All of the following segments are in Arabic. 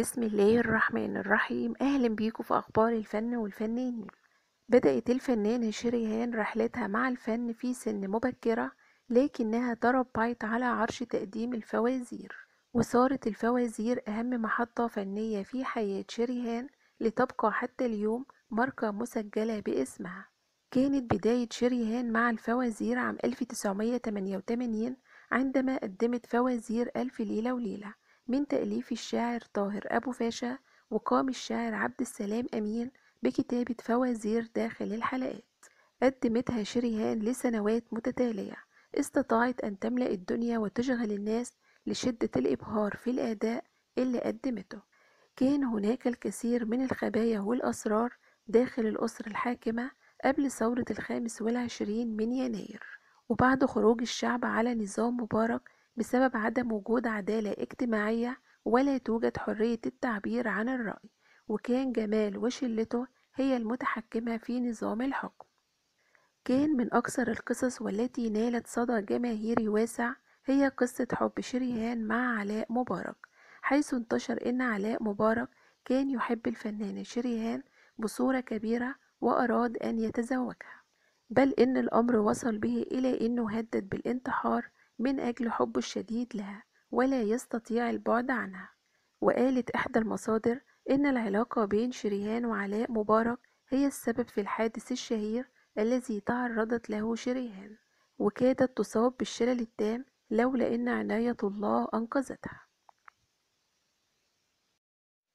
بسم الله الرحمن الرحيم أهلا بيكم في أخبار الفن والفنانين بدأت الفنانة شريهان رحلتها مع الفن في سن مبكرة لكنها تربيت على عرش تقديم الفوازير وصارت الفوازير أهم محطة فنية في حياة شريهان لتبقى حتى اليوم ماركة مسجلة باسمها كانت بداية شريهان مع الفوازير عام 1988 عندما قدمت فوازير ألف ليلة وليلة من تأليف الشاعر طاهر أبو فاشا وقام الشاعر عبد السلام أمين بكتابة فوازير داخل الحلقات قدمتها شريهان لسنوات متتالية استطاعت أن تملأ الدنيا وتشغل الناس لشدة الإبهار في الأداء اللي قدمته كان هناك الكثير من الخبايا والأسرار داخل الأسرة الحاكمة قبل ثورة الخامس والعشرين من يناير وبعد خروج الشعب على نظام مبارك بسبب عدم وجود عدالة اجتماعية ولا توجد حرية التعبير عن الرأي وكان جمال وشلته هي المتحكمة في نظام الحكم كان من أكثر القصص والتي نالت صدى جماهيري واسع هي قصة حب شريهان مع علاء مبارك حيث انتشر أن علاء مبارك كان يحب الفنانة شريهان بصورة كبيرة وأراد أن يتزوجها بل إن الأمر وصل به إلى أنه هدد بالانتحار من أجل حبه الشديد لها ولا يستطيع البعد عنها وقالت إحدى المصادر إن العلاقة بين شريان وعلاء مبارك هي السبب في الحادث الشهير الذي تعرضت له شريهان وكادت تصاب بالشلل التام لولا إن عناية الله أنقذتها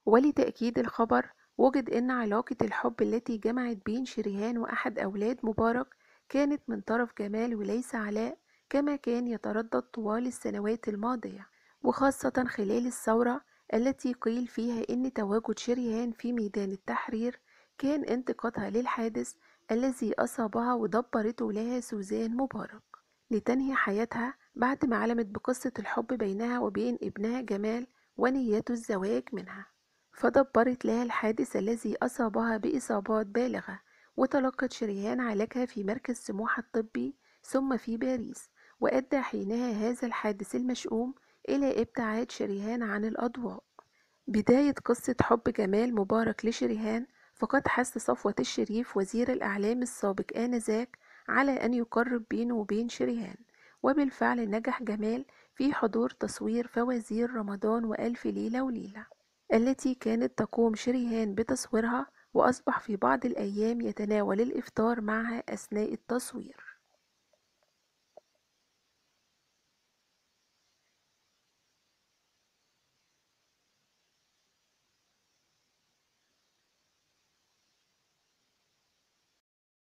ولتأكيد الخبر وجد إن علاقة الحب التي جمعت بين شريهان وأحد أولاد مبارك كانت من طرف جمال وليس علاء كما كان يتردد طوال السنوات الماضية وخاصة خلال الثورة التي قيل فيها أن تواجد شريهان في ميدان التحرير كان انتقادها للحادث الذي أصابها ودبرته لها سوزان مبارك لتنهي حياتها بعد ما علمت بقصة الحب بينها وبين ابنها جمال ونيته الزواج منها فدبرت لها الحادث الذي أصابها بإصابات بالغة وتلقت شريهان علاجها في مركز سموحة الطبي ثم في باريس وأدى حينها هذا الحادث المشؤوم إلى ابتعاد شريهان عن الأضواء بداية قصة حب جمال مبارك لشريهان فقد حث صفوة الشريف وزير الأعلام السابق آنذاك على أن يقرب بينه وبين شريهان وبالفعل نجح جمال في حضور تصوير فوازير رمضان وألف ليلة وليلة التي كانت تقوم شريهان بتصويرها وأصبح في بعض الأيام يتناول الإفطار معها أثناء التصوير